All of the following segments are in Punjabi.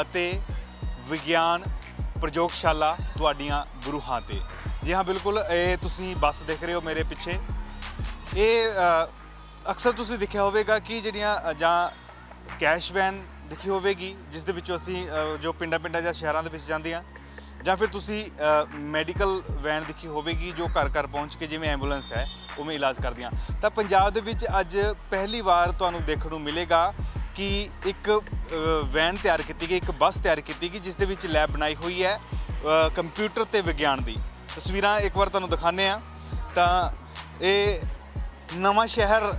ਅਤੇ ਵਿਗਿਆਨ ਪ੍ਰਯੋਗਸ਼ਾਲਾ ਤੁਹਾਡੀਆਂ ਗੁਰੂਹਾਂ ਤੇ ਜੀ ਹਾਂ ਬਿਲਕੁਲ ਇਹ ਤੁਸੀਂ ਬੱਸ ਦੇਖ ਰਹੇ ਹੋ ਮੇਰੇ ਪਿੱਛੇ ਇਹ ਅਕਸਰ ਤੁਸੀਂ ਦੇਖਿਆ ਹੋਵੇਗਾ ਕਿ ਜਿਹੜੀਆਂ ਜਾਂ ਕੈਸ਼ ਵੈਨ ਦੇਖੀ ਹੋਵੇਗੀ ਜਿਸ ਦੇ ਵਿੱਚੋਂ ਅਸੀਂ ਜੋ ਪਿੰਡਾਂ ਪਿੰਡਾਂ ਜਾਂ ਸ਼ਹਿਰਾਂ ਦੇ ਵਿੱਚ ਜਾਂਦੇ ਆ ਜਾਂ ਫਿਰ ਤੁਸੀਂ ਮੈਡੀਕਲ ਵੈਨ ਦੇਖੀ ਹੋਵੇਗੀ ਜੋ ਘਰ ਘਰ ਪਹੁੰਚ ਕੇ ਜਿਵੇਂ ਐਂਬੂਲੈਂਸ ਹੈ ਉਵੇਂ ਇਲਾਜ ਕਰਦੀਆਂ ਤਾਂ ਪੰਜਾਬ ਦੇ ਵਿੱਚ ਅੱਜ ਪਹਿਲੀ ਵਾਰ ਤੁਹਾਨੂੰ ਦੇਖਣ ਨੂੰ ਮਿਲੇਗਾ ਕਿ ਇੱਕ ਵੈਨ ਤਿਆਰ ਕੀਤੀ ਗਈ ਇੱਕ ਬੱਸ ਤਿਆਰ ਕੀਤੀ ਗਈ ਜਿਸ ਦੇ ਵਿੱਚ ਲੈਬ ਬਣਾਈ ਹੋਈ ਹੈ ਕੰਪਿਊਟਰ ਤੇ ਵਿਗਿਆਨ ਦੀ ਤਸਵੀਰਾਂ ਇੱਕ ਵਾਰ ਤੁਹਾਨੂੰ ਦਿਖਾਣੇ ਆ ਤਾਂ ਇਹ ਨਵਾਂ ਸ਼ਹਿਰ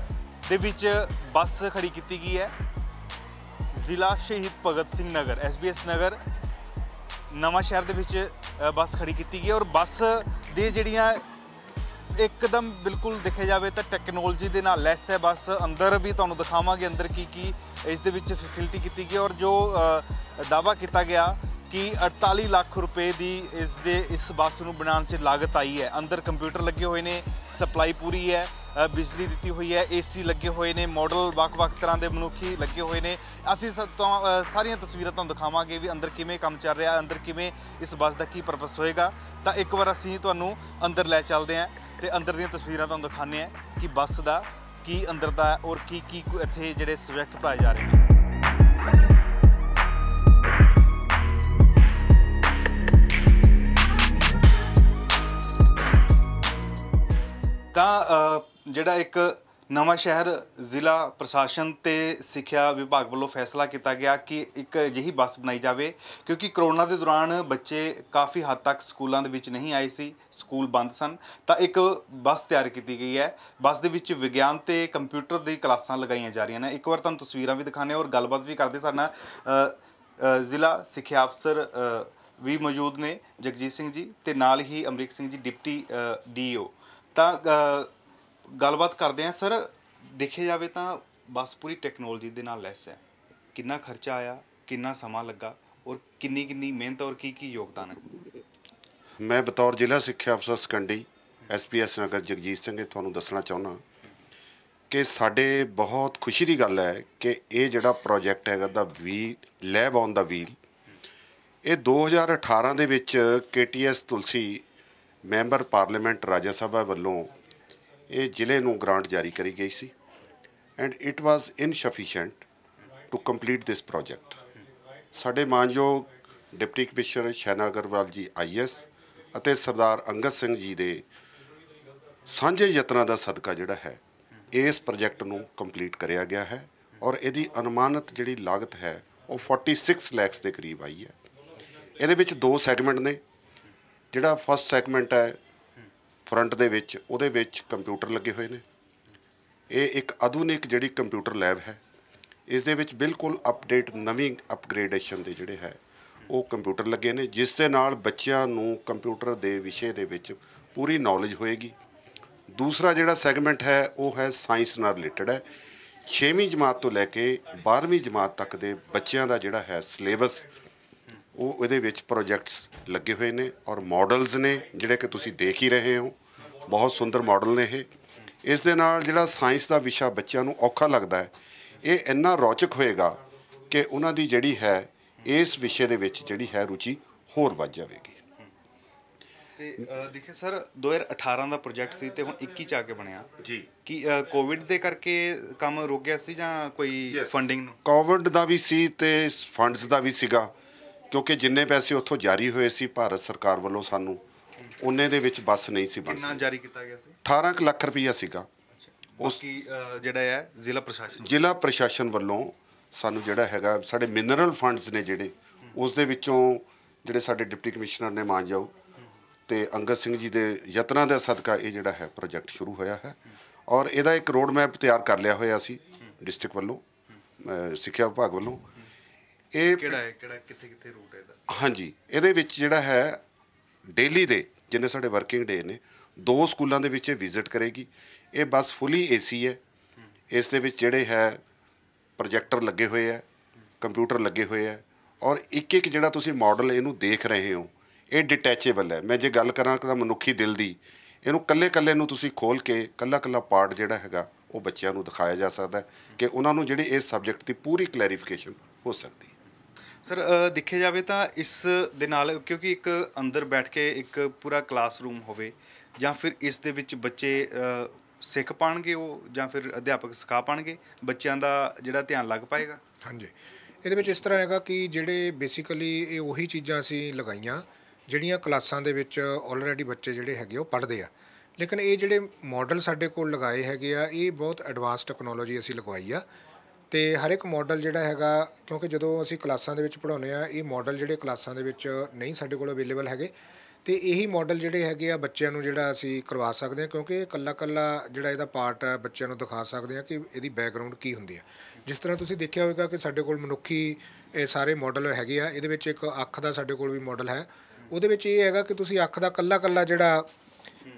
ਦੇ ਵਿੱਚ ਬੱਸ ਖੜੀ ਕੀਤੀ ਗਈ ਹੈ ਜ਼ਿਲ੍ਹਾ ਸ਼ਹੀਦ ਭਗਤ ਸਿੰਘ ਨਗਰ ਐਸਬੀਐਸ ਨਗਰ ਨਵਾਂ ਸ਼ਹਿਰ ਦੇ ਵਿੱਚ ਬੱਸ ਖੜੀ ਕੀਤੀ ਗਈ ਔਰ ਬੱਸ ਦੇ ਜਿਹੜੀਆਂ ਇੱਕਦਮ ਬਿਲਕੁਲ ਦਿਖੇ ਜਾਵੇ ਤਾਂ ਟੈਕਨੋਲੋਜੀ ਦੇ ਨਾਲ ਲੈਸ ਹੈ ਬਸ ਅੰਦਰ ਵੀ ਤੁਹਾਨੂੰ ਦਿਖਾਵਾਂਗੇ ਅੰਦਰ ਕੀ ਕੀ ਇਸ ਦੇ ਵਿੱਚ ਫੈਸਿਲਿਟੀ ਕੀਤੀ ਗਈ ਔਰ ਜੋ ਦਾਵਾ ਕੀਤਾ ਗਿਆ ਕਿ 48 ਲੱਖ ਰੁਪਏ ਦੀ ਇਸ ਦੇ ਇਸ ਬੱਸ ਨੂੰ ਬਣਾਉਣ 'ਚ ਲਾਗਤ ਆਈ ਹੈ ਅੰਦਰ ਕੰਪਿਊਟਰ ਲੱਗੇ ਹੋਏ ਨੇ ਸਪਲਾਈ ਪੂਰੀ ਹੈ ਬਿਜਲੀ ਦਿੱਤੀ ਹੋਈ ਹੈ ਏਸੀ ਲੱਗੇ ਹੋਏ ਨੇ ਮਾਡਲ ਵੱਖ-ਵੱਖ ਤਰ੍ਹਾਂ ਦੇ ਮਨੁੱਖੀ ਲੱਗੇ ਹੋਏ ਨੇ ਅਸੀਂ ਸਾਰੀਆਂ ਤਸਵੀਰਾਂ ਤੁਹਾਨੂੰ ਦਿਖਾਵਾਂਗੇ ਵੀ ਅੰਦਰ ਕਿਵੇਂ ਕੰਮ ਚੱਲ ਰਿਹਾ ਅੰਦਰ ਕਿਵੇਂ ਇਸ ਬੱਸ ਦਾ ਕੀ ਪਰਪਸ ਹੋਏਗਾ ਤਾਂ ਇੱਕ ਵਾਰ ਅਸੀਂ ਤੁਹਾਨੂੰ ਅੰਦਰ ਲੈ ਚੱਲਦੇ ਹਾਂ ਤੇ ਅੰਦਰ ਦੀਆਂ ਤਸਵੀਰਾਂ ਤੁਹਾਨੂੰ ਦਿਖਾਣੇ ਆ ਕਿ ਬੱਸ ਦਾ ਕੀ ਅੰਦਰ ਦਾ ਔਰ ਕੀ ਕੀ ਇੱਥੇ ਜਿਹੜੇ ਸਬਜੈਕਟ ਪੜਾਏ ਜਾ ਰਹੇ ਨੇ ਤਾਂ ਜਿਹੜਾ ਇੱਕ ਨਵਾਂ ਸ਼ਹਿਰ ਜ਼ਿਲ੍ਹਾ ਪ੍ਰਸ਼ਾਸਨ ਤੇ ਸਿੱਖਿਆ ਵਿਭਾਗ ਵੱਲੋਂ ਫੈਸਲਾ ਕੀਤਾ ਗਿਆ ਕਿ ਇੱਕ ਅਜਿਹੀ ਬੱਸ ਬਣਾਈ ਜਾਵੇ ਕਿਉਂਕਿ ਕਰੋਨਾ ਦੇ ਦੌਰਾਨ ਬੱਚੇ ਕਾਫੀ ਹੱਦ ਤੱਕ ਸਕੂਲਾਂ ਦੇ ਵਿੱਚ ਨਹੀਂ ਆਏ ਸੀ ਸਕੂਲ ਬੰਦ ਸਨ ਤਾਂ ਇੱਕ ਬੱਸ ਤਿਆਰ ਕੀਤੀ ਗਈ ਹੈ ਬੱਸ ਦੇ ਵਿੱਚ ਵਿਗਿਆਨ ਤੇ ਕੰਪਿਊਟਰ ਦੀ ਕਲਾਸਾਂ ਲਗਾਈਆਂ ਜਾ ਰਹੀਆਂ ਨੇ ਇੱਕ ਵਾਰ ਤੁਹਾਨੂੰ ਤਸਵੀਰਾਂ ਵੀ ਦਿਖਾਣੇ ਔਰ ਗੱਲਬਾਤ ਵੀ ਕਰਦੇ ਸਾਡੇ ਨਾਲ ਜ਼ਿਲ੍ਹਾ ਸਿੱਖਿਆ ਅਫਸਰ ਵੀ ਮੌਜੂਦ ਨੇ ਜਗਜੀਤ ਸਿੰਘ ਜੀ ਤੇ ਨਾਲ ਹੀ ਅਮਰੀਕ ਸਿੰਘ ਜੀ ਡਿਪਟੀ ਡੀਓ ਤਾਂ ਗੱਲਬਾਤ ਕਰਦੇ ਆ ਸਰ ਦੇਖਿਆ ਜਾਵੇ ਤਾਂ ਬਸ ਪੂਰੀ ਟੈਕਨੋਲੋਜੀ ਦੇ ਨਾਲ ਲੈਸ ਹੈ ਕਿੰਨਾ ਖਰਚਾ ਆਇਆ ਕਿੰਨਾ ਸਮਾਂ ਲੱਗਾ ਔਰ ਕਿੰਨੀ ਕਿੰਨੀ ਮਿਹਨਤ ਔਰ ਕੀ ਕੀ ਯੋਗਦਾਨ ਹੈ ਮੈਂ ਬਤੌਰ ਜ਼ਿਲ੍ਹਾ ਸਿੱਖਿਆ ਅਫਸਰ ਸਕੰਡੀ ਐਸਪੀਐਸ ਨਗਰ ਜਗਜੀਤ ਸਿੰਘ ਇਹ ਤੁਹਾਨੂੰ ਦੱਸਣਾ ਚਾਹੁੰਦਾ ਕਿ ਸਾਡੇ ਬਹੁਤ ਖੁਸ਼ੀ ਦੀ ਗੱਲ ਹੈ ਕਿ ਇਹ ਜਿਹੜਾ ਪ੍ਰੋਜੈਕਟ ਹੈਗਾ ਦਾ ਵੀ ਲੈਬ ਔਨ ਦਾ ਵੀਲ ਇਹ 2018 ਦੇ ਵਿੱਚ KTS Tulsi member parliament Rajya Sabha Sabha ਵੱਲੋਂ ਇਹ ਜ਼ਿਲ੍ਹੇ ਨੂੰ ਗ੍ਰਾਂਟ ਜਾਰੀ ਕਰੀ ਗਈ ਸੀ and it was insufficient to complete this project ਸਾਡੇ ਮਾਨਯੋਗ ਡਿਪਟੀ ਕਮਿਸ਼ਨਰ ਸ਼ੈਨਾ ਅਗਰਵਾਲ ਜੀ ਆਈਐਸ ਅਤੇ ਸਰਦਾਰ ਅੰਗਦ ਸਿੰਘ ਜੀ ਦੇ ਸਾਂਝੇ ਯਤਨਾਂ ਦਾ ਸਦਕਾ ਜਿਹੜਾ ਹੈ ਇਸ ਪ੍ਰੋਜੈਕਟ ਨੂੰ ਕੰਪਲੀਟ ਕਰਿਆ ਗਿਆ ਹੈ ਔਰ ਇਹਦੀ ਅਨੁਮਾਨਿਤ ਜਿਹੜੀ ਲਾਗਤ ਹੈ ਉਹ 46 ਲੱਖ ਦੇ ਕਰੀਬ ਆਈ ਹੈ ਇਹਦੇ ਵਿੱਚ ਦੋ ਸੈਗਮੈਂਟ ਨੇ ਜਿਹੜਾ ਫਸਟ ਸੈਗਮੈਂਟ ਹੈ ਫਰੰਟ ਦੇ ਵਿੱਚ ਉਹਦੇ ਵਿੱਚ ਕੰਪਿਊਟਰ ਲੱਗੇ ਹੋਏ ਨੇ ਇਹ ਇੱਕ ਆਧੁਨਿਕ ਜਿਹੜੀ ਕੰਪਿਊਟਰ ਲੈਬ ਹੈ ਇਸ ਦੇ ਵਿੱਚ ਬਿਲਕੁਲ ਅਪਡੇਟ ਨਵੀਂ ਅਪਗ੍ਰੇਡੇਸ਼ਨ ਦੇ ਜਿਹੜੇ ਹੈ ਉਹ ਕੰਪਿਊਟਰ ਲੱਗੇ ਨੇ ਜਿਸ ਦੇ ਨਾਲ ਬੱਚਿਆਂ ਨੂੰ ਕੰਪਿਊਟਰ ਦੇ ਵਿਸ਼ੇ ਦੇ ਵਿੱਚ ਪੂਰੀ ਨੌਲੇਜ ਹੋਏਗੀ ਦੂਸਰਾ ਜਿਹੜਾ ਸੈਗਮੈਂਟ ਹੈ ਉਹ ਹੈ ਸਾਇੰਸ ਨਾਲ ਰਿਲੇਟਡ ਹੈ 6ਵੀਂ ਜਮਾਤ ਤੋਂ ਲੈ ਕੇ 12ਵੀਂ ਜਮਾਤ ਤੱਕ ਦੇ ਬੱਚਿਆਂ ਦਾ ਜਿਹੜਾ ਹੈ ਸਿਲੇਬਸ ਉਹ ਉਹਦੇ ਵਿੱਚ ਪ੍ਰੋਜੈਕਟਸ ਲੱਗੇ ਹੋਏ ਨੇ ਔਰ ਮਾਡਲਸ ਨੇ ਜਿਹੜੇ ਕਿ ਤੁਸੀਂ ਦੇਖ ਹੀ ਰਹੇ ਹੋ ਬਹੁਤ ਸੁੰਦਰ ਮਾਡਲ ਨੇ ਇਹ ਇਸ ਦੇ ਨਾਲ ਜਿਹੜਾ ਸਾਇੰਸ ਦਾ ਵਿਸ਼ਾ ਬੱਚਿਆਂ ਨੂੰ ਔਖਾ ਲੱਗਦਾ ਹੈ ਇਹ ਇੰਨਾ ਰੌਚਕ ਹੋਏਗਾ ਕਿ ਉਹਨਾਂ ਦੀ ਜਿਹੜੀ ਹੈ ਇਸ ਵਿਸ਼ੇ ਦੇ ਵਿੱਚ ਜਿਹੜੀ ਹੈ ਰੁਚੀ ਹੋਰ ਵੱਧ ਜਾਵੇਗੀ ਤੇ ਦੇਖੇ ਸਰ 2018 ਦਾ ਪ੍ਰੋਜੈਕਟ ਸੀ ਤੇ ਹੁਣ 21 ਚ ਆ ਕੇ ਬਣਿਆ ਜੀ ਕੀ ਕੋਵਿਡ ਦੇ ਕਰਕੇ ਕੰਮ ਰੁਕ ਗਿਆ ਸੀ ਜਾਂ ਕੋਈ ਫੰਡਿੰਗ ਨੂੰ ਕੋਵਿਡ ਦਾ ਵੀ ਸੀ ਤੇ ਫੰਡਸ ਦਾ ਵੀ ਸੀਗਾ ਕਿਉਂਕਿ ਜਿੰਨੇ ਪੈਸੇ ਉੱਥੋਂ ਜਾਰੀ ਹੋਏ ਸੀ ਭਾਰਤ ਸਰਕਾਰ ਵੱਲੋਂ ਸਾਨੂੰ ਉਹਨੇ ਦੇ ਵਿੱਚ ਬੱਸ ਨਹੀਂ ਸੀ ਬਣ ਕਿੰਨਾ ਜਾਰੀ ਕੀਤਾ ਗਿਆ ਸੀ 18 ਲੱਖ ਰੁਪਈਆ ਸੀਗਾ ਉਸ ਕੀ ਜਿਹੜਾ ਹੈ ਜ਼ਿਲ੍ਹਾ ਪ੍ਰਸ਼ਾਸਨ ਜ਼ਿਲ੍ਹਾ ਪ੍ਰਸ਼ਾਸਨ ਵੱਲੋਂ ਸਾਨੂੰ ਜਿਹੜਾ ਹੈਗਾ ਸਾਡੇ ਮਿਨਰਲ ਫੰਡਸ ਨੇ ਜਿਹੜੇ ਉਸ ਦੇ ਵਿੱਚੋਂ ਜਿਹੜੇ ਸਾਡੇ ਡਿਪਟੀ ਕਮਿਸ਼ਨਰ ਨੇ ਮਾਨ ਜਾਓ ਤੇ ਅੰਗਦ ਸਿੰਘ ਜੀ ਦੇ ਯਤਨਾਂ ਦੇ ਸਦਕਾ ਇਹ ਜਿਹੜਾ ਹੈ ਪ੍ਰੋਜੈਕਟ ਸ਼ੁਰੂ ਹੋਇਆ ਹੈ ਔਰ ਇਹਦਾ ਇੱਕ ਰੋਡ ਮੈਪ ਤਿਆਰ ਕਰ ਲਿਆ ਹੋਇਆ ਸੀ ਡਿਸਟ੍ਰਿਕਟ ਵੱਲੋਂ ਸਿੱਖਿਆ ਵਿਭਾਗ ਵੱਲੋਂ ਇਹ ਕਿਹੜਾ ਹੈ ਕਿਹੜਾ ਕਿੱਥੇ ਕਿੱਥੇ ਰੂਟ ਹੈ ਇਹਦਾ ਹਾਂਜੀ ਇਹਦੇ ਵਿੱਚ ਜਿਹੜਾ ਹੈ ਡੇਲੀ ਦੇ ਜਿੰਨੇ ਸਾਡੇ ਵਰਕਿੰਗ ਡੇ ਨੇ ਦੋ ਸਕੂਲਾਂ ਦੇ ਵਿੱਚ ਇਹ ਵਿਜ਼ਿਟ ਕਰੇਗੀ ਇਹ ਬੱਸ ਫੁੱਲੀ ਏਸੀ ਹੈ ਇਸ ਦੇ ਵਿੱਚ ਜਿਹੜੇ ਹੈ ਪ੍ਰੋਜੈਕਟਰ ਲੱਗੇ ਹੋਏ ਆ ਕੰਪਿਊਟਰ ਲੱਗੇ ਹੋਏ ਆ ਔਰ ਇੱਕ ਇੱਕ ਜਿਹੜਾ ਤੁਸੀਂ ਮਾਡਲ ਇਹਨੂੰ ਦੇਖ ਰਹੇ ਹੋ ਇਹ ਡਿਟੈਚੇਬਲ ਹੈ ਮੈਂ ਜੇ ਗੱਲ ਕਰਾਂ ਤਾਂ ਮਨੁੱਖੀ ਦਿਲ ਦੀ ਇਹਨੂੰ ਕੱਲੇ-ਕੱਲੇ ਨੂੰ ਤੁਸੀਂ ਖੋਲ ਕੇ ਕੱਲਾ-ਕੱਲਾ ਪਾਰਟ ਜਿਹੜਾ ਹੈਗਾ ਉਹ ਬੱਚਿਆਂ ਨੂੰ ਦਿਖਾਇਆ ਜਾ ਸਕਦਾ ਕਿ ਉਹਨਾਂ ਨੂੰ ਜਿਹੜੇ ਇਸ ਸਬਜੈਕਟ ਦੀ ਪੂਰੀ ਕਲੈਰੀਫਿਕੇਸ਼ਨ ਹੋ ਸਕਦੀ ਸਰ ਦੇਖਿਆ ਜਾਵੇ ਤਾਂ ਇਸ ਦੇ ਨਾਲ ਕਿਉਂਕਿ ਇੱਕ ਅੰਦਰ ਬੈਠ ਕੇ ਇੱਕ ਪੂਰਾ ਕਲਾਸਰੂਮ ਹੋਵੇ ਜਾਂ ਫਿਰ ਇਸ ਦੇ ਵਿੱਚ ਬੱਚੇ ਸਿੱਖ ਪਾਣਗੇ ਉਹ ਜਾਂ ਫਿਰ ਅਧਿਆਪਕ ਸਿਖਾ ਪਾਣਗੇ ਬੱਚਿਆਂ ਦਾ ਜਿਹੜਾ ਧਿਆਨ ਲੱਗ ਪਾਏਗਾ ਹਾਂਜੀ ਇਹਦੇ ਵਿੱਚ ਇਸ ਤਰ੍ਹਾਂ ਹੈਗਾ ਕਿ ਜਿਹੜੇ ਬੇਸਿਕਲੀ ਇਹ ਉਹੀ ਚੀਜ਼ਾਂ ਸੀ ਲਗਾਈਆਂ ਜਿਹੜੀਆਂ ਕਲਾਸਾਂ ਦੇ ਵਿੱਚ ਆਲਰੇਡੀ ਬੱਚੇ ਜਿਹੜੇ ਹੈਗੇ ਉਹ ਪੜ੍ਹਦੇ ਆ ਲੇਕਿਨ ਇਹ ਜਿਹੜੇ ਮਾਡਲ ਸਾਡੇ ਕੋਲ ਲਗਾਏ ਹੈਗੇ ਆ ਇਹ ਬਹੁਤ ਐਡਵਾਂਸ ਟੈਕਨੋਲੋਜੀ ਅਸੀਂ ਲਗਵਾਈ ਆ ਤੇ ਹਰ ਇੱਕ ਮਾਡਲ ਜਿਹੜਾ ਹੈਗਾ ਕਿਉਂਕਿ ਜਦੋਂ ਅਸੀਂ ਕਲਾਸਾਂ ਦੇ ਵਿੱਚ ਪੜਾਉਨੇ ਆ ਇਹ ਮਾਡਲ ਜਿਹੜੇ ਕਲਾਸਾਂ ਦੇ ਵਿੱਚ ਨਹੀਂ ਸਾਡੇ ਕੋਲ ਅਵੇਲੇਬਲ ਹੈਗੇ ਤੇ ਇਹੀ ਮਾਡਲ ਜਿਹੜੇ ਹੈਗੇ ਆ ਬੱਚਿਆਂ ਨੂੰ ਜਿਹੜਾ ਅਸੀਂ ਕਰਵਾ ਸਕਦੇ ਆ ਕਿਉਂਕਿ ਕੱਲਾ ਕੱਲਾ ਜਿਹੜਾ ਇਹਦਾ ਪਾਰਟ ਆ ਬੱਚਿਆਂ ਨੂੰ ਦਿਖਾ ਸਕਦੇ ਆ ਕਿ ਇਹਦੀ ਬੈਕਗ੍ਰਾਉਂਡ ਕੀ ਹੁੰਦੀ ਆ ਜਿਸ ਤਰ੍ਹਾਂ ਤੁਸੀਂ ਦੇਖਿਆ ਹੋਵੇਗਾ ਕਿ ਸਾਡੇ ਕੋਲ ਮਨੁੱਖੀ ਇਹ ਸਾਰੇ ਮਾਡਲ ਹੈਗੇ ਆ ਇਹਦੇ ਵਿੱਚ ਇੱਕ ਅੱਖ ਦਾ ਸਾਡੇ ਕੋਲ ਵੀ ਮਾਡਲ ਹੈ ਉਹਦੇ ਵਿੱਚ ਇਹ ਹੈਗਾ ਕਿ ਤੁਸੀਂ ਅੱਖ ਦਾ ਕੱਲਾ ਕੱਲਾ ਜਿਹੜਾ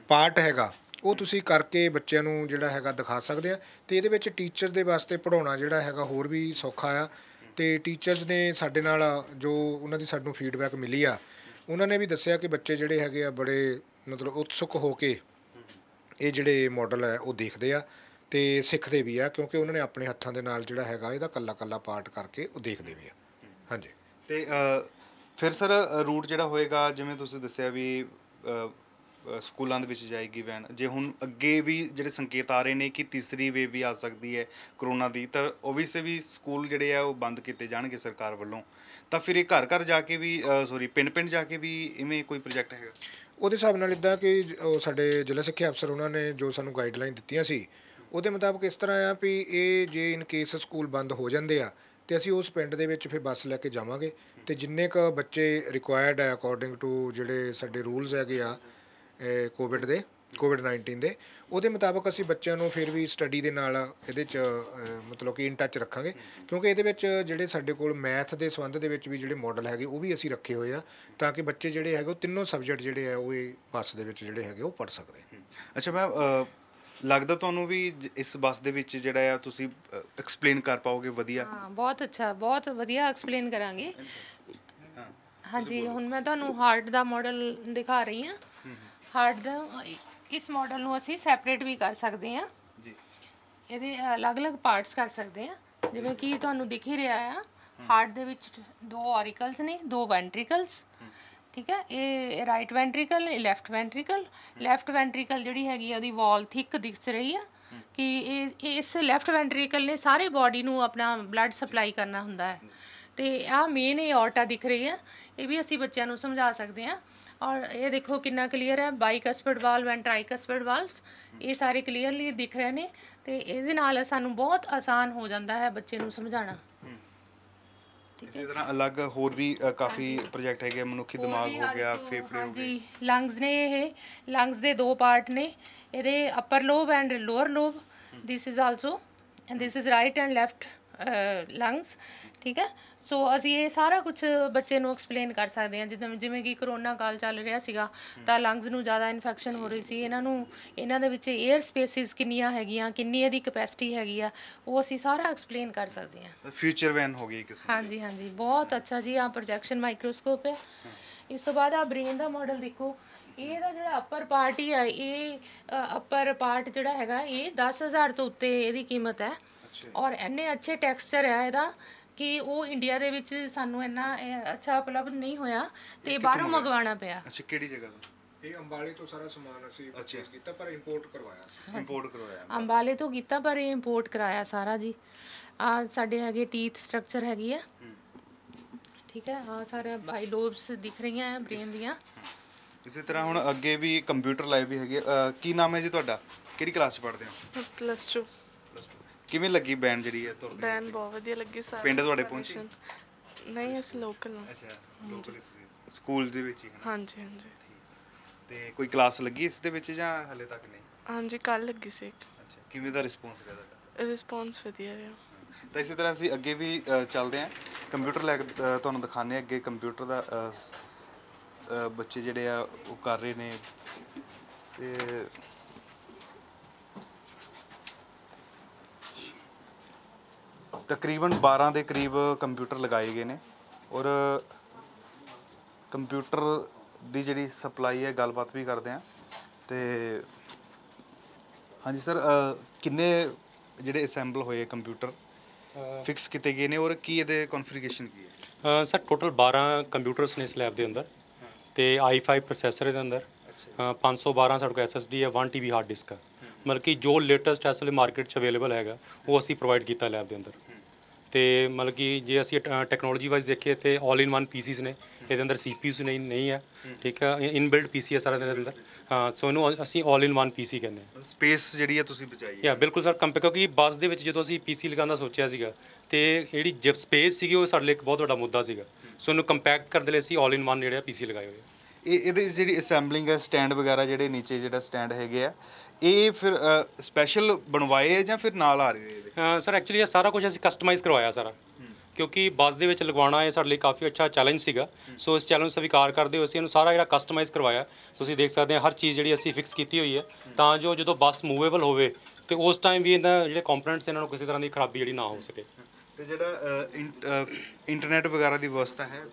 ਪਾਰਟ ਹੈਗਾ ਉਹ ਤੁਸੀਂ ਕਰਕੇ ਬੱਚਿਆਂ ਨੂੰ ਜਿਹੜਾ ਹੈਗਾ ਦਿਖਾ ਸਕਦੇ ਆ ਤੇ ਇਹਦੇ ਵਿੱਚ ਟੀਚਰ ਦੇ ਵਾਸਤੇ ਪੜਾਉਣਾ ਜਿਹੜਾ ਹੈਗਾ ਹੋਰ ਵੀ ਸੌਖਾ ਆ ਤੇ ਟੀਚਰਸ ਨੇ ਸਾਡੇ ਨਾਲ ਜੋ ਉਹਨਾਂ ਦੀ ਸਾਨੂੰ ਫੀਡਬੈਕ ਮਿਲੀ ਆ ਉਹਨਾਂ ਨੇ ਵੀ ਦੱਸਿਆ ਕਿ ਬੱਚੇ ਜਿਹੜੇ ਹੈਗੇ ਆ ਬੜੇ ਮਤਲਬ ਉਤਸੁਕ ਹੋ ਕੇ ਇਹ ਜਿਹੜੇ ਮਾਡਲ ਹੈ ਉਹ ਦੇਖਦੇ ਆ ਤੇ ਸਿੱਖਦੇ ਵੀ ਆ ਕਿਉਂਕਿ ਉਹਨਾਂ ਨੇ ਆਪਣੇ ਹੱਥਾਂ ਦੇ ਨਾਲ ਜਿਹੜਾ ਹੈਗਾ ਇਹਦਾ ਕੱਲਾ ਕੱਲਾ ਪਾਰਟ ਕਰਕੇ ਉਹ ਦੇਖਦੇ ਵੀ ਆ ਹਾਂਜੀ ਤੇ ਫਿਰ ਸਰ ਰੂਟ ਜਿਹੜਾ ਹੋਏਗਾ ਜਿਵੇਂ ਤੁਸੀਂ ਦੱਸਿਆ ਵੀ ਸਕੂਲਾਂ ਦੇ ਵਿੱਚ ਜਾਏਗੀ ਵੈਨ ਜੇ ਹੁਣ ਅੱਗੇ ਵੀ ਜਿਹੜੇ ਸੰਕੇਤ ਆ ਰਹੇ ਨੇ ਕਿ ਤੀਸਰੀ ਵੇਵ ਵੀ ਆ ਸਕਦੀ ਹੈ ਕਰੋਨਾ ਦੀ ਤਾਂ ਓਬਵੀਅਸਲੀ ਵੀ ਸਕੂਲ ਜਿਹੜੇ ਆ ਉਹ ਬੰਦ ਕੀਤੇ ਜਾਣਗੇ ਸਰਕਾਰ ਵੱਲੋਂ ਤਾਂ ਫਿਰ ਇਹ ਘਰ ਘਰ ਜਾ ਕੇ ਵੀ ਸੌਰੀ ਪਿੰਡ ਪਿੰਡ ਜਾ ਕੇ ਵੀ ਇਵੇਂ ਕੋਈ ਪ੍ਰੋਜੈਕਟ ਹੈਗਾ ਉਹਦੇ ਹਿਸਾਬ ਨਾਲ ਇਦਾਂ ਕਿ ਸਾਡੇ ਜ਼ਿਲ੍ਹਾ ਸਿੱਖਿਆ ਅਫਸਰ ਉਹਨਾਂ ਨੇ ਜੋ ਸਾਨੂੰ ਗਾਈਡਲਾਈਨ ਦਿੱਤੀਆਂ ਸੀ ਉਹਦੇ ਮੁਤਾਬਕ ਇਸ ਤਰ੍ਹਾਂ ਆ ਵੀ ਇਹ ਜੇ ਇਨ ਕੇਸ ਸਕੂਲ ਬੰਦ ਹੋ ਜਾਂਦੇ ਆ ਤੇ ਅਸੀਂ ਉਸ ਪਿੰਡ ਦੇ ਵਿੱਚ ਫਿਰ ਬੱਸ ਲੈ ਕੇ ਜਾਵਾਂਗੇ ਤੇ ਜਿੰਨੇ ਕ ਬੱਚੇ ਰਿਕੁਆਇਰਡ ਹੈ ਅਕੋਰਡਿੰਗ ਟੂ ਜਿਹੜੇ ਸਾਡੇ ਰੂਲਸ ਹੈਗੇ ਆ ਕੋਵਿਡ ਦੇ ਕੋਵਿਡ 19 ਦੇ ਉਹਦੇ ਮੁਤਾਬਕ ਅਸੀਂ ਬੱਚਿਆਂ ਨੂੰ ਫਿਰ ਵੀ ਸਟੱਡੀ ਦੇ ਨਾਲ ਇਹਦੇ ਚ ਮਤਲਬ ਕਿ ਇਨ ਟੱਚ ਰੱਖਾਂਗੇ ਕਿਉਂਕਿ ਇਹਦੇ ਵਿੱਚ ਜਿਹੜੇ ਸਾਡੇ ਕੋਲ ਮੈਥ ਦੇ ਸੰਬੰਧ ਦੇ ਵਿੱਚ ਵੀ ਜਿਹੜੇ ਮਾਡਲ ਹੈਗੇ ਉਹ ਵੀ ਅਸੀਂ ਰੱਖੇ ਹੋਏ ਆ ਤਾਂ ਕਿ ਬੱਚੇ ਜਿਹੜੇ ਹੈਗੇ ਉਹ ਤਿੰਨੋਂ ਸਬਜੈਕਟ ਜਿਹੜੇ ਆ ਉਹ ਬੱਸ ਦੇ ਵਿੱਚ ਜਿਹੜੇ ਹੈਗੇ ਉਹ ਪੜ ਸਕਦੇ ਅੱਛਾ ਮੈਂ ਲੱਗਦਾ ਤੁਹਾਨੂੰ ਵੀ ਇਸ ਬੱਸ ਦੇ ਵਿੱਚ ਜਿਹੜਾ ਆ ਤੁਸੀਂ ਐਕਸਪਲੇਨ ਕਰ ਪਾਓਗੇ ਵਧੀਆ ਹਾਂ ਬਹੁਤ ਅੱਛਾ ਬਹੁਤ ਵਧੀਆ ਐਕਸਪਲੇਨ ਕਰਾਂਗੇ ਹਾਂ ਹਾਂਜੀ ਹੁਣ ਮੈਂ ਤੁਹਾਨੂੰ ਹਾਰਟ ਦਾ ਮਾਡਲ ਦਿਖਾ ਰਹੀ ਹਾਂ ਹਾਰਟ ਦਾ ਇਸ ਮਾਡਲ ਨੂੰ ਅਸੀਂ ਸੈਪਰੇਟ ਵੀ ਕਰ ਸਕਦੇ ਹਾਂ ਜੀ ਇਹਦੇ ਅਲੱਗ-ਅਲੱਗ ਪਾਰਟਸ ਕਰ ਸਕਦੇ ਹਾਂ ਜਿਵੇਂ ਕਿ ਤੁਹਾਨੂੰ ਦਿਖ ਹੀ ਰਿਹਾ ਆ ਹਾਰਟ ਦੇ ਵਿੱਚ ਦੋ ਔਰਿਕਲਸ ਨੇ ਦੋ ਵੈਂਟ੍ਰਿਕਲਸ ਠੀਕ ਹੈ ਇਹ ਰਾਈਟ ਵੈਂਟ੍ਰਿਕਲ ਇਹ ਲੈਫਟ ਵੈਂਟ੍ਰਿਕਲ ਲੈਫਟ ਵੈਂਟ੍ਰਿਕਲ ਜਿਹੜੀ ਹੈਗੀ ਆ ਉਹਦੀ ਵਾਲ ਥਿਕ ਦਿਖ ਰਹੀ ਆ ਕਿ ਇਹ ਇਸ ਲੈਫਟ ਵੈਂਟ੍ਰਿਕਲ ਨੇ ਸਾਰੇ ਬਾਡੀ ਨੂੰ ਆਪਣਾ ਬਲੱਡ ਸਪਲਾਈ ਕਰਨਾ ਹੁੰਦਾ ਹੈ ਤੇ ਆ ਮੇਨ ਇਹ ਔਰਟਾ ਦਿਖ ਰਹੀ ਆ ਇਹ ਵੀ ਅਸੀਂ ਬੱਚਿਆਂ ਨੂੰ ਸਮਝਾ ਸਕਦੇ ਆ ਔਰ ਇਹ ਦੇਖੋ ਕਿੰਨਾ ਕਲੀਅਰ ਹੈ ਬਾਈਕਸਪਰਡ ਵਾਲਵ ਐਂਡ ਟ੍ਰਾਈਕਸਪਰਡ ਵਾਲਵਸ ਇਹ ਸਾਰੇ ਕਲੀਅਰਲੀ ਦਿਖ ਰਹੇ ਨੇ ਤੇ ਇਹਦੇ ਨਾਲ ਸਾਨੂੰ ਬਹੁਤ ਆਸਾਨ ਹੋ ਜਾਂਦਾ ਹੈ ਬੱਚੇ ਨੂੰ ਸਮਝਾਉਣਾ ਇਸੇ ਤਰ੍ਹਾਂ ਅਲੱਗ ਹੋਰ ਵੀ ਕਾਫੀ ਪ੍ਰੋਜੈਕਟ ਹੈਗੇ ਮਨੁੱਖੀ ਦਿਮਾਗ ਹੋ ਗਿਆ ਫੇਫੜੇ ਹੋ ਗਏ ਲੰਗਸ ਨੇ ਇਹ ਲੰਗਸ ਦੇ ਦੋ ਪਾਰਟ ਨੇ ਇਹਦੇ upper lobe and lower lobe this is also and this is right and left lungs ਠੀਕ ਹੈ ਸੋ ਅਸੀਂ ਇਹ ਸਾਰਾ ਕੁਝ ਬੱਚੇ ਨੂੰ ਐਕਸਪਲੇਨ ਕਰ ਸਕਦੇ ਹਾਂ ਜਿੱਦਾਂ ਜਿਵੇਂ ਕਿ ਕਰੋਨਾ ਕਾਲ ਚੱਲ ਰਿਹਾ ਸੀਗਾ ਤਾਂ ਲੰਗਸ ਨੂੰ ਜ਼ਿਆਦਾ ਇਨਫੈਕਸ਼ਨ ਹੋ ਰਹੀ ਸੀ ਇਹਨਾਂ ਨੂੰ ਇਹਨਾਂ ਦੇ ਵਿੱਚ 에ਅਰ ਸਪੇਸਿਸ ਕਿੰਨੀਆਂ ਹੈਗੀਆਂ ਕਿੰਨੀ ਇਹਦੀ ਕਪੈਸਿਟੀ ਹੈਗੀ ਆ ਉਹ ਅਸੀਂ ਸਾਰਾ ਐਕਸਪਲੇਨ ਕਰ ਸਕਦੇ ਹਾਂ ਫਿਊਚਰ ਵੈਨ ਹੋ ਗਈ ਕਿਸੇ ਹਾਂਜੀ ਹਾਂਜੀ ਬਹੁਤ ਅੱਛਾ ਜੀ ਆ ਪ੍ਰੋਜੈਕਸ਼ਨ ਮਾਈਕਰੋਸਕੋਪ ਹੈ ਇਸ ਤੋਂ ਬਾਅਦ ਆ ਬ੍ਰੇਨ ਦਾ ਮਾਡਲ ਦੇਖੋ ਇਹਦਾ ਜਿਹੜਾ ਅਪਰ ਪਾਰਟ ਹੀ ਆ ਇਹ ਅਪਰ ਪਾਰਟ ਜਿਹੜਾ ਹੈਗਾ ਇਹ 10000 ਤੋਂ ਉੱਤੇ ਇਹਦੀ ਕੀਮਤ ਹੈ ਔਰ ਐਨੇ ਅੱਛੇ ਟੈਕਸਚਰ ਹੈ ਇਹਦਾ ਕਿ ਉਹ ਇੰਡੀਆ ਦੇ ਵਿੱਚ ਸਾਨੂੰ ਇੰਨਾ ਅੱਛਾ ਉਪਲਬਧ ਨਹੀਂ ਹੋਇਆ ਤੇ ਬਾਹਰੋਂ ਮੰਗਵਾਉਣਾ ਪਿਆ ਅੱਛਾ ਕਿਹੜੀ ਜਗ੍ਹਾ ਤੋਂ ਇਹ ਅੰਬਾਲੇ ਤੋਂ ਸਾਰਾ ਸਮਾਨ ਅਸੀਂ ਪਰਚੇਸ ਕੀਤਾ ਪਰ ਇੰਪੋਰਟ ਕਰਵਾਇਆ ਸੀ ਇੰਪੋਰਟ ਕਰਵਾਇਆ ਅੰਬਾਲੇ ਤੋਂ ਕੀਤਾ ਪਰ ਇਹ ਇੰਪੋਰਟ ਕਰਾਇਆ ਸਾਰਾ ਜੀ ਆ ਸਾਡੇ ਹੈਗੇ ਟੀਥ ਸਟਰਕਚਰ ਹੈਗੀ ਆ ਠੀਕ ਹੈ ਆ ਸਾਰੇ ਬਾਈ ਲੋਬਸ ਦਿਖ ਰਹੀਆਂ ਆ ਬ੍ਰੇਨ ਦੀਆਂ ਇਸੇ ਤਰ੍ਹਾਂ ਹੁਣ ਅੱਗੇ ਵੀ ਕੰਪਿਊਟਰ ਲਾਈਵ ਵੀ ਹੈਗੀ ਕੀ ਨਾਮ ਹੈ ਜੀ ਤੁਹਾਡਾ ਕਿਹੜੀ ਕਲਾਸ ਪੜ੍ਹਦੇ ਹੋ ਪਲੱਸ 2 ਕਿਵੇਂ ਲੱਗੀ ਬੈਂਡ ਜਿਹੜੀ ਹੈ ਤੁਹਾਡੀ ਬੈਂਡ ਬਹੁਤ ਵਧੀਆ ਲੱਗੀ ਸਾਰੇ ਪਿੰਡ ਤੁਹਾਡੇ ਪਹੁੰਚੀ ਨਹੀਂ ਅਸੀਂ ਲੋਕਲ ਹਾਂ ਅੱਛਾ ਲੋਕਲ ਸਕੂਲ ਦੇ ਵਿੱਚ ਹੀ ਹਾਂਜੀ ਹਾਂਜੀ ਤੇ ਕੋਈ ਕਲਾਸ ਲੱਗੀ ਇਸ ਦੇ ਵਿੱਚ ਜਾਂ ਹਲੇ ਤੱਕ ਨਹੀਂ ਹਾਂਜੀ ਕੱਲ ਲੱਗੀ ਸੀ ਅੱਛਾ ਕਿਵੇਂ ਦਾ ਰਿਸਪੌਂਸ ਰਿਹਾ ਤੁਹਾਡਾ ਰਿਸਪੌਂਸ ਵਧੀਆ ਰਿਹਾ ਤਾਂ ਇਸੇ ਤਰ੍ਹਾਂ ਅਸੀਂ ਅੱਗੇ ਵੀ ਚੱਲਦੇ ਹਾਂ ਕੰਪਿਊਟਰ ਲੈ ਕੇ ਤੁਹਾਨੂੰ ਦਿਖਾਣੇ ਅੱਗੇ ਕੰਪਿਊਟਰ ਦਾ ਬੱਚੇ ਜਿਹੜੇ ਆ ਉਹ ਕਰ ਰਹੇ ਨੇ ਤੇ ਤਕਰੀਬਨ 12 ਦੇ ਕਰੀਬ ਕੰਪਿਊਟਰ ਲਗਾਏ ਗਏ ਨੇ ਔਰ ਕੰਪਿਊਟਰ ਦੀ ਜਿਹੜੀ ਸਪਲਾਈ ਹੈ ਗੱਲਬਾਤ ਵੀ ਕਰਦੇ ਆ ਤੇ ਹਾਂਜੀ ਸਰ ਕਿੰਨੇ ਜਿਹੜੇ ਅਸੈਂਬਲ ਹੋਏ ਕੰਪਿਊਟਰ ਫਿਕਸ ਕੀਤੇ ਗਏ ਨੇ ਔਰ ਕੀ ਇਹਦੇ ਕਨਫੀਗਰੇਸ਼ਨ ਕੀ ਹੈ ਸਰ ਟੋਟਲ 12 ਕੰਪਿਊਟਰਸ ਨੇ ਇਸ ਲੈਬ ਦੇ ਅੰਦਰ ਤੇ i5 ਪ੍ਰੋਸੈਸਰ ਦੇ ਅੰਦਰ 512 ਸਾਡੇ ਕੋਲ SSD ਹੈ 1 TB ਹਾਰਡ ਡਿਸਕ ਮਤਲਬ ਕਿ ਜੋ ਲੇਟੈਸਟ ਐਸਲੇ ਮਾਰਕੀਟ 'ਚ ਅਵੇਲੇਬਲ ਹੈਗਾ ਉਹ ਅਸੀਂ ਪ੍ਰੋਵਾਈਡ ਕੀਤਾ ਲੈਬ ਦੇ ਅੰਦਰ ਤੇ ਮਤਲਬ ਕਿ ਜੇ ਅਸੀਂ ਟੈਕਨੋਲੋਜੀ ਵਾਈਜ਼ ਦੇਖੀਏ ਤੇ 올 ਇਨ ਵਨ ਪੀਸੀਸ ਨੇ ਇਹਦੇ ਅੰਦਰ ਸੀਪੀਯੂਸ ਨਹੀਂ ਨਹੀਂ ਹੈ ਠੀਕ ਹੈ ਇਨਬਿਲਟ ਪੀਸੀ ਹੈ ਸਾਰਾ ਦੇ ਅੰਦਰ ਹਾਂ ਸੋ ਇਹਨੂੰ ਅਸੀਂ 올 ਇਨ ਵਨ ਪੀਸੀ ਕਹਿੰਦੇ ਹਾਂ ਸਪੇਸ ਜਿਹੜੀ ਹੈ ਤੁਸੀਂ ਬਚਾਈ ਹੈ ਬਿਲਕੁਲ ਸਰ ਕੰਪੇ ਕਿਉਂਕਿ ਬੱਸ ਦੇ ਵਿੱਚ ਜਦੋਂ ਅਸੀਂ ਪੀਸੀ ਲਗਾਉਣ ਦਾ ਸੋਚਿਆ ਸੀਗਾ ਤੇ ਜਿਹੜੀ ਜਿਪ ਸਪੇਸ ਸੀਗੀ ਉਹ ਸਾਡੇ ਲਈ ਇੱਕ ਬਹੁਤ ਵੱਡਾ ਮੁੱਦਾ ਸੀਗਾ ਸੋ ਇਹਨੂੰ ਕੰਪੈਕਟ ਕਰਨ ਦੇ ਲਈ ਅਸੀਂ 올 ਇਨ ਵਨ ਜਿਹੜਾ ਪੀਸੀ ਲਗਾਏ ਹੋਏ ਇਹ ਇਹਦੇ ਜਿਹੜੀ ਅਸੈਂਬਲਿੰਗ ਹੈ ਸਟੈਂਡ ਵਗੈਰਾ ਜਿਹੜੇ ਨੀਚੇ ਜਿਹੜਾ ਸਟੈਂਡ ਹੈਗੇ ਆ ਇਹ ਫਿਰ ਸਪੈਸ਼ਲ ਬਣਵਾਏ ਹੈ ਜਾਂ ਫਿਰ ਨਾਲ ਆ ਰਹੇ ਨੇ ਸਰ ਐਕਚੁਅਲੀ ਇਹ ਸਾਰਾ ਕੁਝ ਅਸੀਂ ਕਸਟਮਾਈਜ਼ ਕਰਵਾਇਆ ਸਾਰਾ ਕਿਉਂਕਿ ਬੱਸ ਦੇ ਵਿੱਚ ਲਗਵਾਉਣਾ ਇਹ ਸਾਡੇ ਲਈ ਕਾਫੀ ਅੱਛਾ ਚੈਲੰਜ ਸੀਗਾ ਸੋ ਇਸ ਚੈਲੰਜ ਨੂੰ ਸਵੀਕਾਰ ਕਰਦੇ ਹੋਏ ਅਸੀਂ ਇਹਨੂੰ ਸਾਰਾ ਜਿਹੜਾ ਕਸਟਮਾਈਜ਼ ਕਰਵਾਇਆ ਤੁਸੀਂ ਦੇਖ ਸਕਦੇ ਹੋ ਹਰ ਚੀਜ਼ ਜਿਹੜੀ ਅਸੀਂ ਫਿਕਸ ਕੀਤੀ ਹੋਈ ਹੈ ਤਾਂ ਜੋ ਜਦੋਂ ਬੱਸ ਮੂਵੇਬਲ ਹੋਵੇ ਤੇ ਉਸ ਟਾਈਮ ਵੀ ਇਹਨਾਂ ਜਿਹੜੇ ਕੰਪੋਨੈਂਟਸ ਇਹਨਾਂ ਨੂੰ ਕਿਸੇ ਤਰ੍ਹਾਂ ਦੀ ਖਰਾਬੀ ਜਿਹੜੀ ਨਾ ਹੋ ਸਕੇ ਤੇ ਜਿਹੜਾ ਇੰਟਰਨੈਟ ਵਗੈਰਾ ਦੀ ਵਿਵਸਥਾ ਹੈ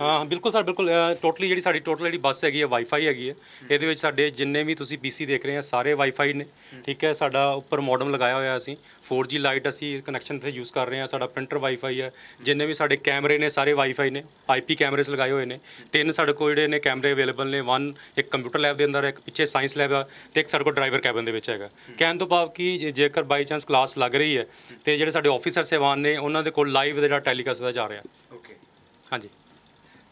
ਹਾਂ ਬਿਲਕੁਲ ਸਰ ਬਿਲਕੁਲ ਟੋਟਲੀ ਜਿਹੜੀ ਸਾਡੀ ਟੋਟਲ ਜਿਹੜੀ ਬੱਸ ਹੈਗੀ ਹੈ ਵਾਈਫਾਈ ਹੈਗੀ ਹੈ ਇਹਦੇ ਵਿੱਚ ਸਾਡੇ ਜਿੰਨੇ ਵੀ ਤੁਸੀਂ ਪੀਸੀ ਦੇਖ ਰਹੇ ਆ ਸਾਰੇ ਵਾਈਫਾਈ ਨੇ ਠੀਕ ਹੈ ਸਾਡਾ ਉੱਪਰ ਮੋਡਮ ਲਗਾਇਆ ਹੋਇਆ ਅਸੀਂ 4G ਲਾਈਟ ਅਸੀਂ ਕਨੈਕਸ਼ਨ ਤੇ ਯੂਜ਼ ਕਰ ਰਹੇ ਆ ਸਾਡਾ ਪ੍ਰਿੰਟਰ ਵਾਈਫਾਈ ਹੈ ਜਿੰਨੇ ਵੀ ਸਾਡੇ ਕੈਮਰੇ ਨੇ ਸਾਰੇ ਵਾਈਫਾਈ ਨੇ ਆਈਪੀ ਕੈਮਰੇਸ ਲਗਾਏ ਹੋਏ ਨੇ ਤਿੰਨ ਸਾਡੇ ਕੋਲ ਜਿਹੜੇ ਨੇ ਕੈਮਰੇ ਅਵੇਲੇਬਲ ਨੇ ਵਨ ਇੱਕ ਕੰਪਿਊਟਰ ਲੈਬ ਦੇ ਅੰਦਰ ਇੱਕ ਪਿੱਛੇ ਸਾਇੰਸ ਲੈਬ ਆ ਤੇ ਇੱਕ ਸਾਡੇ ਕੋਲ ਡਰਾਈਵਰ ਕੈਬਨ ਦੇ ਵਿੱਚ ਹੈਗਾ ਕਹਿਣ ਤੋਂ ਭਾਵ ਕਿ ਜੇਕਰ ਬਾਈ ਚਾਂਸ ਕਲਾਸ ਲੱਗ ਰਹੀ ਹੈ ਤੇ ਜਿਹੜੇ ਸਾਡੇ ਆਫੀਸਰ ਸੇਵਾਨ ਨੇ ਉਹਨਾਂ ਦੇ ਕੋਲ ਲਾਈਵ ਜਿਹੜਾ ਟੈਲੀਕਾਸਟ ਦਾ ਜਾ ਰਿਹਾ ਓਕੇ ਹਾਂਜੀ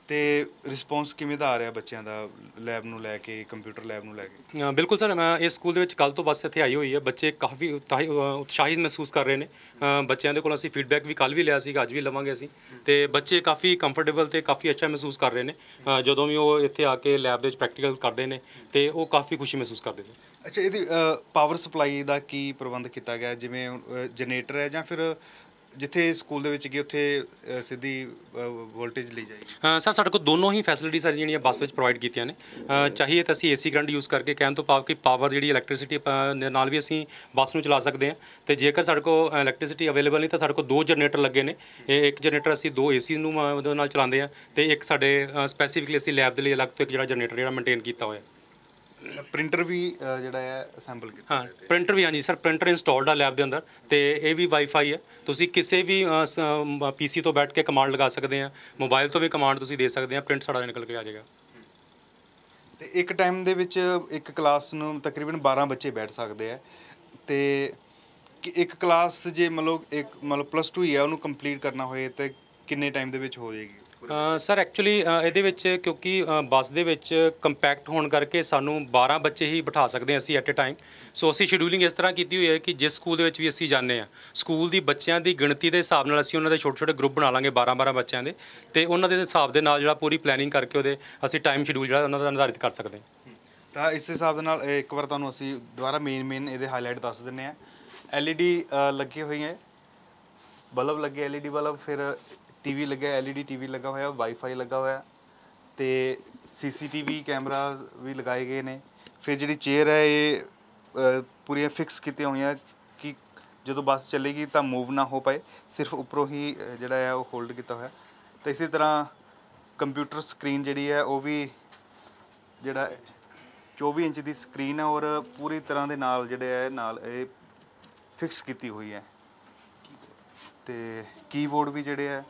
ਤੇ ਰਿਸਪੌਂਸ ਕਿਵੇਂ ਦਾ ਆ ਰਿਹਾ ਬੱਚਿਆਂ ਦਾ ਲੈਬ ਨੂੰ ਲੈ ਕੇ ਕੰਪਿਊਟਰ ਲੈਬ ਨੂੰ ਲੈ ਕੇ ਬਿਲਕੁਲ ਸਰ ਮੈਂ ਇਸ ਸਕੂਲ ਦੇ ਵਿੱਚ ਕੱਲ ਤੋਂ ਬੱਸ ਇੱਥੇ ਆਈ ਹੋਈ ਹੈ ਬੱਚੇ ਕਾਫੀ ਉਤਸ਼ਾਹਿਤ ਮਹਿਸੂਸ ਕਰ ਰਹੇ ਨੇ ਬੱਚਿਆਂ ਦੇ ਕੋਲ ਅਸੀਂ ਫੀਡਬੈਕ ਵੀ ਕੱਲ ਵੀ ਲਿਆ ਸੀ ਅੱਜ ਵੀ ਲਵਾਂਗੇ ਅਸੀਂ ਤੇ ਬੱਚੇ ਕਾਫੀ ਕੰਫਰਟੇਬਲ ਤੇ ਕਾਫੀ ਅੱਛਾ ਮਹਿਸੂਸ ਕਰ ਰਹੇ ਨੇ ਜਦੋਂ ਵੀ ਉਹ ਇੱਥੇ ਆ ਕੇ ਲੈਬ ਦੇ ਵਿੱਚ ਪ੍ਰੈਕਟੀਕਲ ਕਰਦੇ ਨੇ ਤੇ ਉਹ ਕਾਫੀ ਖੁਸ਼ੀ ਮਹਿਸੂਸ ਕਰਦੇ ਨੇ ਅੱਛਾ ਇਹਦੀ ਪਾਵਰ ਸਪਲਾਈ ਦਾ ਕੀ ਪ੍ਰਬੰਧ ਕੀਤਾ ਗਿਆ ਜਿਵੇਂ ਜਨਰੇਟਰ ਹੈ ਜਾਂ ਫਿਰ ਜਿੱਥੇ ਸਕੂਲ ਦੇ ਵਿੱਚ ਗਏ ਉੱਥੇ ਸਿੱਧੀ ਵੋਲਟੇਜ ਲਈ ਜਾਏਗੀ ਹਾਂ ਸਰ ਸਾਡੇ ਕੋਲ ਦੋਨੋਂ ਹੀ ਫੈਸਿਲਿਟੀ ਸਰ ਜਿਹੜੀਆਂ ਬੱਸ ਵਿੱਚ ਪ੍ਰੋਵਾਈਡ ਕੀਤੀਆਂ ਨੇ ਚਾਹੀਏ ਤਾਂ ਅਸੀਂ ਏਸੀ ਕਰੰਟ ਯੂਜ਼ ਕਰਕੇ ਕਹਿਣ ਤੋਂ ਪਾਵ ਕਿ ਪਾਵਰ ਜਿਹੜੀ ਇਲੈਕਟ੍ਰਿਸਿਟੀ ਨਾਲ ਵੀ ਅਸੀਂ ਬੱਸ ਨੂੰ ਚਲਾ ਸਕਦੇ ਹਾਂ ਤੇ ਜੇਕਰ ਸਾਡੇ ਕੋਲ ਇਲੈਕਟ੍ਰਿਸਿਟੀ ਅਵੇਲੇਬਲ ਨਹੀਂ ਤਾਂ ਸਾਡੇ ਕੋਲ ਦੋ ਜਨਰੇਟਰ ਲੱਗੇ ਨੇ ਇਹ ਇੱਕ ਜਨਰੇਟਰ ਅਸੀਂ ਦੋ ਏਸੀ ਨੂੰ ਉਹਦੇ ਨਾਲ ਚਲਾਉਂਦੇ ਹਾਂ ਤੇ ਇੱਕ ਸਾਡੇ ਸਪੈਸੀਫਿਕਲੀ ਅਸੀਂ ਲੈਬ ਦੇ ਲਈ ਅਲੱਗ ਤੋਂ ਇੱਕ ਜਿਹੜਾ ਜਨਰੇਟਰ ਜਿਹੜਾ ਮੇਨਟੇਨ ਕੀਤਾ ਹੋਇਆ ਹੈ ਪ੍ਰਿੰਟਰ ਵੀ ਜਿਹੜਾ ਹੈ ਅਸੈਂਬਲ ਕੀਤਾ ਹਾਂ ਪ੍ਰਿੰਟਰ ਵੀ ਹਾਂਜੀ ਸਰ ਪ੍ਰਿੰਟਰ ਇੰਸਟਾਲਡ ਆ ਲੈਬ ਦੇ ਅੰਦਰ ਤੇ ਇਹ ਵੀ ਵਾਈਫਾਈ ਹੈ ਤੁਸੀਂ ਕਿਸੇ ਵੀ ਪੀਸੀ ਤੋਂ ਬੈਠ ਕੇ ਕਮਾਂਡ ਲਗਾ ਸਕਦੇ ਆ ਮੋਬਾਈਲ ਤੋਂ ਵੀ ਕਮਾਂਡ ਤੁਸੀਂ ਦੇ ਸਕਦੇ ਆ ਪ੍ਰਿੰਟ ਸਾਡਾ ਨਿਕਲ ਕੇ ਆ ਜਾਏਗਾ ਤੇ ਇੱਕ ਟਾਈਮ ਦੇ ਵਿੱਚ ਇੱਕ ਕਲਾਸ ਨੂੰ ਤਕਰੀਬਨ 12 ਬੱਚੇ ਬੈਠ ਸਕਦੇ ਆ ਤੇ ਇੱਕ ਕਲਾਸ ਜੇ ਮਤਲਬ ਇੱਕ ਮਤਲਬ ਪਲੱਸ 2 ਹੀ ਆ ਉਹਨੂੰ ਕੰਪਲੀਟ ਕਰਨਾ ਹੋਏ ਤੇ ਕਿੰਨੇ ਟਾਈਮ ਦੇ ਵਿੱਚ ਹੋ ਜਾਏਗੀ ਸਰ ਐਕਚੁਅਲੀ ਇਹਦੇ ਵਿੱਚ ਕਿਉਂਕਿ ਬੱਸ ਦੇ ਵਿੱਚ ਕੰਪੈਕਟ ਹੋਣ ਕਰਕੇ ਸਾਨੂੰ 12 ਬੱਚੇ ਹੀ ਬਿਠਾ ਸਕਦੇ ਹਾਂ ਅਸੀਂ ਐਟ ਅ ਟਾਈਮ ਸੋ ਅਸੀਂ ਸ਼ਡਿਊਲਿੰਗ ਇਸ ਤਰ੍ਹਾਂ ਕੀਤੀ ਹੋਈ ਹੈ ਕਿ ਜਿਸ ਸਕੂਲ ਦੇ ਵਿੱਚ ਵੀ ਅਸੀਂ ਜਾਂਦੇ ਆ ਸਕੂਲ ਦੀ ਬੱਚਿਆਂ ਦੀ ਗਿਣਤੀ ਦੇ ਹਿਸਾਬ ਨਾਲ ਅਸੀਂ ਉਹਨਾਂ ਦੇ ਛੋਟੇ ਛੋਟੇ ਗਰੁੱਪ ਬਣਾ ਲਾਂਗੇ 12 12 ਬੱਚਿਆਂ ਦੇ ਤੇ ਉਹਨਾਂ ਦੇ ਹਿਸਾਬ ਦੇ ਨਾਲ ਜਿਹੜਾ ਪੂਰੀ ਪਲੈਨਿੰਗ ਕਰਕੇ ਉਹਦੇ ਅਸੀਂ ਟਾਈਮ ਸ਼ਡਿਊਲ ਜਿਹੜਾ ਉਹਨਾਂ ਦਾ ਨਿਰਧਾਰਿਤ ਕਰ ਸਕਦੇ ਹਾਂ ਤਾਂ ਇਸ ਹਿਸਾਬ ਦੇ ਨਾਲ ਇੱਕ ਵਾਰ ਤੁਹਾਨੂੰ ਅਸੀਂ ਦੁਬਾਰਾ ਮੇਨ ਮੇਨ ਇਹਦੇ ਹਾਈਲਾਈਟ ਦੱਸ ਦਿੰਨੇ ਆ ਐਲਈਡੀ ਲੱਗੀ ਹੋਈ ਹੈ ਬਲਬ ਲੱਗੇ ਐਲਈਡੀ ਬਲਬ ਫਿਰ ਟੀਵੀ ਲੱਗਾ ਐਲਈਡੀ ਟੀਵੀ e ਲੱਗਾ ਹੋਇਆ ਵਾਈਫਾਈ ਲੱਗਾ ਹੋਇਆ ਤੇ ਸੀਸੀਟੀਵੀ ਕੈਮਰਾ ਵੀ ਲਗਾਏ ਗਏ ਨੇ ਫਿਰ ਜਿਹੜੀ ਚੇਅਰ ਹੈ ਇਹ ਪੂਰੀਆਂ ਫਿਕਸ ਹੋਈ ਹੋਈਆਂ ਕਿ ਜਦੋਂ ਬੱਸ ਚੱਲੇਗੀ ਤਾਂ ਮੂਵ ਨਾ ਹੋ ਪਾਏ ਸਿਰਫ ਉੱਪਰੋਂ ਹੀ ਜਿਹੜਾ ਹੈ ਉਹ ਹੋਲਡ ਕੀਤਾ ਹੋਇਆ ਤੇ ਇਸੇ ਤਰ੍ਹਾਂ ਕੰਪਿਊਟਰ ਸਕਰੀਨ ਜਿਹੜੀ ਹੈ ਉਹ ਵੀ ਜਿਹੜਾ 24 ਇੰਚ ਦੀ ਸਕਰੀਨ ਹੈ ਔਰ ਪੂਰੀ ਤਰ੍ਹਾਂ ਦੇ ਨਾਲ ਜਿਹੜੇ ਹੈ ਨਾਲ ਇਹ ਫਿਕਸ ਕੀਤੀ ਹੋਈ ਹੈ ਤੇ ਕੀਬੋਰਡ ਵੀ ਜਿਹੜੇ ਹੈ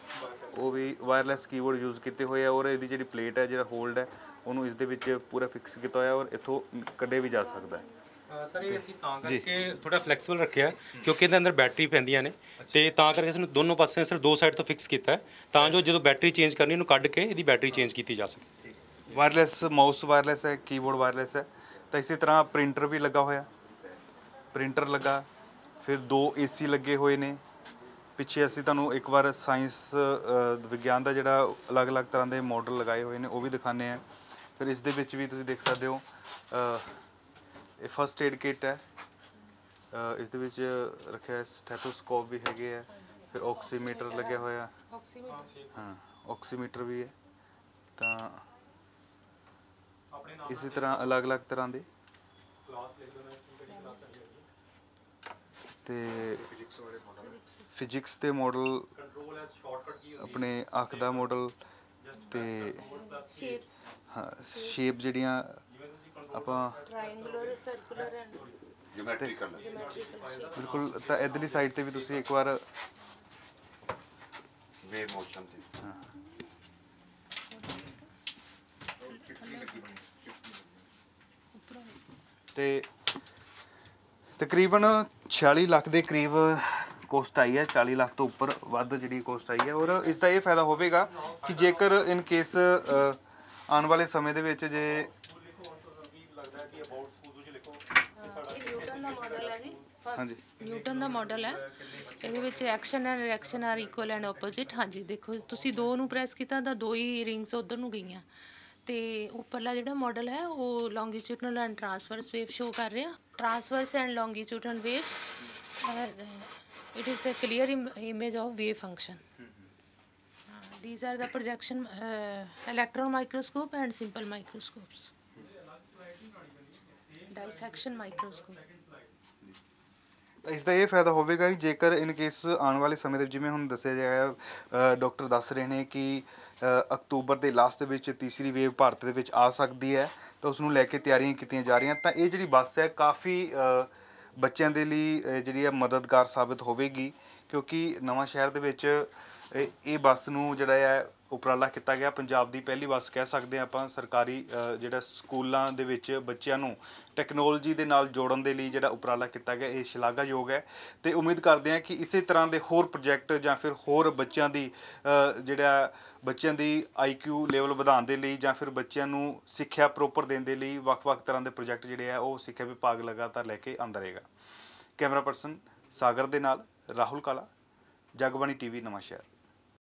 ਉਹ ਵੀ ਵਾਇਰਲੈਸ ਕੀਬੋਰਡ ਯੂਜ਼ ਕੀਤੇ ਹੋਏ ਆ ਔਰ ਇਹਦੀ ਜਿਹੜੀ ਪਲੇਟ ਹੈ ਜਿਹੜਾ ਹੋਲਡ ਹੈ ਉਹਨੂੰ ਇਸ ਦੇ ਵਿੱਚ ਪੂਰਾ ਫਿਕਸ ਕੀਤਾ ਹੋਇਆ ਔਰ ਇੱਥੋਂ ਕੱਢੇ ਵੀ ਜਾ ਸਕਦਾ ਹੈ ਸਰ ਇਹ ਅਸੀਂ ਤਾਂ ਕਰਕੇ ਥੋੜਾ ਫਲੈਕਸੀਬਲ ਰੱਖਿਆ ਕਿਉਂਕਿ ਇਹਦੇ ਅੰਦਰ ਬੈਟਰੀ ਪੈਂਦੀਆਂ ਨੇ ਤੇ ਤਾਂ ਕਰਕੇ ਇਸ ਨੂੰ ਦੋਨੋਂ ਪਾਸੇ ਸਿਰ ਦੋ ਸਾਈਡ ਤੋਂ ਫਿਕਸ ਕੀਤਾ ਹੈ ਤਾਂ ਜੋ ਜਦੋਂ ਬੈਟਰੀ ਚੇਂਜ ਕਰਨੀ ਇਹਨੂੰ ਕੱਢ ਕੇ ਇਹਦੀ ਬੈਟਰੀ ਚੇਂਜ ਕੀਤੀ ਜਾ ਸਕੇ ਵਾਇਰਲੈਸ ਮਾਊਸ ਵਾਇਰਲੈਸ ਹੈ ਕੀਬੋਰਡ ਵਾਇਰਲੈਸ ਹੈ ਤਾਂ ਇਸੇ ਤਰ੍ਹਾਂ ਪ੍ਰਿੰਟਰ ਵੀ ਲੱਗਾ ਹੋਇਆ ਪ੍ਰਿੰਟਰ ਲੱਗਾ ਫਿਰ ਦੋ ਏਸੀ ਲੱਗੇ ਹੋਏ ਨੇ ਪਿੱਛੇ ਅਸੀਂ ਤੁਹਾਨੂੰ ਇੱਕ ਵਾਰ ਸਾਇੰਸ ਵਿਗਿਆਨ ਦਾ ਜਿਹੜਾ ਅਲੱਗ-ਅਲੱਗ ਤਰ੍ਹਾਂ ਦੇ ਮਾਡਲ ਲਗਾਏ ਹੋਏ ਨੇ ਉਹ ਵੀ ਦਿਖਾਣੇ ਆ ਫਿਰ ਇਸ ਦੇ ਵਿੱਚ ਵੀ ਤੁਸੀਂ ਦੇਖ ਸਕਦੇ ਹੋ ਇਹ ਫਰਸਟ ਏਡ ਕਿਟ ਹੈ ਇਸ ਦੇ ਵਿੱਚ ਰੱਖਿਆ ਸਟੈਥੋਸਕੋਪ ਵੀ ਹੈਗੇ ਆ ਫਿਰ ਆਕਸੀਮੀਟਰ ਲੱਗਿਆ ਹੋਇਆ ਆਕਸੀਮੀਟਰ ਹਾਂ ਆਕਸੀਮੀਟਰ ਵੀ ਹੈ ਤਾਂ ਇਸੇ ਤਰ੍ਹਾਂ ਅਲੱਗ-ਅਲੱਗ ਤਰ੍ਹਾਂ ਦੇ ਕਲਾਸ ਲੈ ਲੈਣਾ ਤੇ ਫਿਜ਼ਿਕਸ ਦੇ ਮਾਡਲ ਆਪਣੇ ਅੱਖ ਦਾ ਮਾਡਲ ਤੇ ਸ਼ੇਪਸ ਹਾਂ ਸ਼ੇਪ ਜਿਹੜੀਆਂ ਆਪਾਂ ਟ੍ਰਾਇੰਗੂਲਰ ਸਰਕੂਲਰ ਐਂਡ ਜਿਓਮੈਟ੍ਰੀਕਲ ਬਿਲਕੁਲ ਤਾਂ ਇਧਰਲੀ ਸਾਈਡ ਤੇ ਵੀ ਤੁਸੀਂ ਇੱਕ ਵਾਰ ਵੇ ਮੋਸ਼ਨ ਤੇ ਹਾਂ ਤੇ ਤਕਰੀਬਨ 46 ਲੱਖ ਦੇ ਕਰੀਬ ਕੋਸਟ ਆਈ ਹੈ 40 ਲੱਖ ਤੋਂ ਉੱਪਰ ਵੱਧ ਜਿਹੜੀ ਕੋਸਟ ਆਈ ਹੈ ਔਰ ਇਸ ਦਾ ਇਹ ਫਾਇਦਾ ਹੋਵੇਗਾ ਕਿ ਜੇਕਰ ਇਨ ਕੇਸ ਆਉਣ ਵਾਲੇ ਸਮੇਂ ਦੇ ਵਿੱਚ ਜੇ ਹਾਂਜੀ ਨਿਊਟਨ ਦਾ ਮਾਡਲ ਹੈ ਇਹਦੇ ਵਿੱਚ action and reaction are equal and opposite ਹਾਂਜੀ ਦੇਖੋ ਤੁਸੀਂ ਦੋ ਨੂੰ ਪ੍ਰੈਸ ਕੀਤਾ ਤਾਂ ਦੋ ਹੀ ਰਿੰਗਸ ਉਧਰ ਨੂੰ ਗਈਆਂ ਤੇ ਉੱਪਰਲਾ ਜਿਹੜਾ ਮਾਡਲ ਹੈ ਉਹ longitudinal and transverse wave show ਕਰ ਰਿਹਾ transverse and longitudinal waves. Uh, it is a clear Im image of wave function. Uh, these are the projection uh, electron microscope and simple microscopes. Dissection microscope. ਇਸ ਦਾ ਇਹ ਫਾਇਦਾ ਹੋਵੇਗਾ ਕਿ ਜੇਕਰ ਇਨ ਕੇਸ ਆਉਣ ਵਾਲੇ ਸਮੇਂ ਦੇ ਜਿਵੇਂ ਹੁਣ ਦੱਸਿਆ ਗਿਆ ਡਾਕਟਰ ਦੱਸ ਰਹੇ ਨੇ ਕਿ ਅਕਤੂਬਰ ਦੇ ਲਾਸਟ ਵਿੱਚ ਤੀਸਰੀ ਵੇਵ ਭਾਰਤ ਦੇ ਵਿੱਚ ਆ ਸਕਦੀ ਹੈ ਤਾਂ ਉਸ ਨੂੰ ਲੈ ਕੇ ਤਿਆਰੀਆਂ ਕੀਤੀਆਂ ਜਾ ਰਹੀਆਂ ਤਾਂ ਇਹ ਜਿਹੜੀ ਬੱਸ ਹੈ ਕਾਫੀ ਬੱਚਿਆਂ ਦੇ ਲਈ ਜਿਹੜੀ ਹੈ ਮਦਦਗਾਰ ਸਾਬਤ ਹੋਵੇਗੀ ਕਿਉਂਕਿ ਨਵਾਂ ਸ਼ਹਿਰ ਦੇ ਵਿੱਚ ਇਹ ਬੱਸ ਨੂੰ ਜਿਹੜਾ ਹੈ ਉਪਰਾਲਾ ਕੀਤਾ ਗਿਆ ਪੰਜਾਬ ਦੀ ਪਹਿਲੀ ਬੱਸ ਕਹਿ ਸਕਦੇ ਆਪਾਂ ਸਰਕਾਰੀ ਜਿਹੜਾ ਸਕੂਲਾਂ ਦੇ ਵਿੱਚ ਬੱਚਿਆਂ ਨੂੰ ਟੈਕਨੋਲੋਜੀ ਦੇ ਨਾਲ ਜੋੜਨ ਦੇ ਲਈ ਜਿਹੜਾ ਉਪਰਾਲਾ ਕੀਤਾ ਗਿਆ ਇਹ ਸ਼ਲਾਘਾਯੋਗ ਹੈ ਤੇ ਉਮੀਦ ਕਰਦੇ ਹਾਂ ਕਿ ਇਸੇ ਤਰ੍ਹਾਂ ਦੇ ਹੋਰ ਪ੍ਰੋਜੈਕਟ ਜਾਂ ਫਿਰ ਹੋਰ ਬੱਚਿਆਂ ਦੀ ਜਿਹੜਾ ਬੱਚਿਆਂ ਦੀ ਆਈਕਿਊ ਲੈਵਲ ਵਧਾਉਣ ਦੇ ਲਈ ਜਾਂ ਫਿਰ ਬੱਚਿਆਂ ਨੂੰ ਸਿੱਖਿਆ ਪ੍ਰੋਪਰ ਦੇਣ ਦੇ ਲਈ ਵੱਖ-ਵੱਖ ਤਰ੍ਹਾਂ ਦੇ ਪ੍ਰੋਜੈਕਟ ਜਿਹੜੇ ਆ ਉਹ ਸਿੱਖਿਆ ਵਿਭਾਗ ਲਗਾਤਾਰ ਲੈ ਕੇ ਆਂਦਾ ਰਹੇਗਾ ਕੈਮਰਾ ਪਰਸਨ ਸਾਗਰ ਦੇ ਨਾਲ राहुल काला जागबाणी टी व्ही नमाशयार